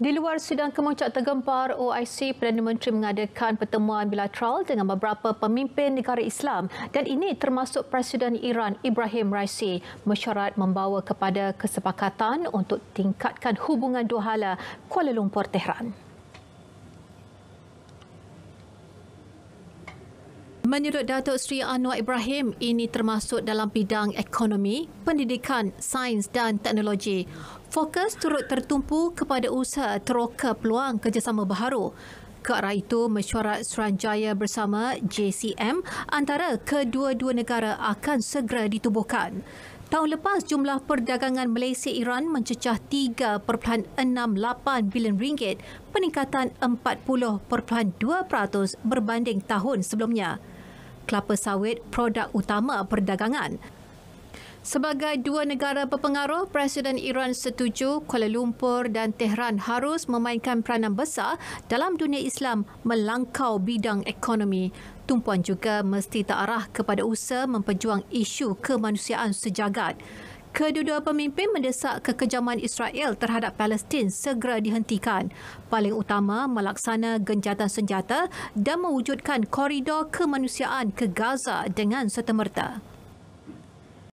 Di luar sidang kemuncak tergempar OIC, Perdana Menteri mengadakan pertemuan bilateral dengan beberapa pemimpin negara Islam dan ini termasuk Presiden Iran Ibrahim Raisi mesyuarat membawa kepada kesepakatan untuk tingkatkan hubungan Dohala Kuala Lumpur Tehran. Menurut Datuk Sri Anwar Ibrahim, ini termasuk dalam bidang ekonomi, pendidikan, sains dan teknologi. Fokus turut tertumpu kepada usaha teroka peluang kerjasama baharu. Ke arah itu, mesyuarat Seranjaya bersama JCM antara kedua-dua negara akan segera ditubuhkan. Tahun lepas, jumlah perdagangan Malaysia-Iran mencecah 3.68 bilion ringgit, peningkatan 40.2% berbanding tahun sebelumnya. Kelapa sawit produk utama perdagangan. Sebagai dua negara berpengaruh, Presiden Iran setuju Kuala Lumpur dan Tehran harus memainkan peranan besar dalam dunia Islam melangkau bidang ekonomi. Tumpuan juga mesti terarah kepada usaha memperjuang isu kemanusiaan sejagat. Kedua-dua pemimpin mendesak kekejaman Israel terhadap Palestin segera dihentikan. Paling utama melaksana genjatan senjata dan mewujudkan koridor kemanusiaan ke Gaza dengan serta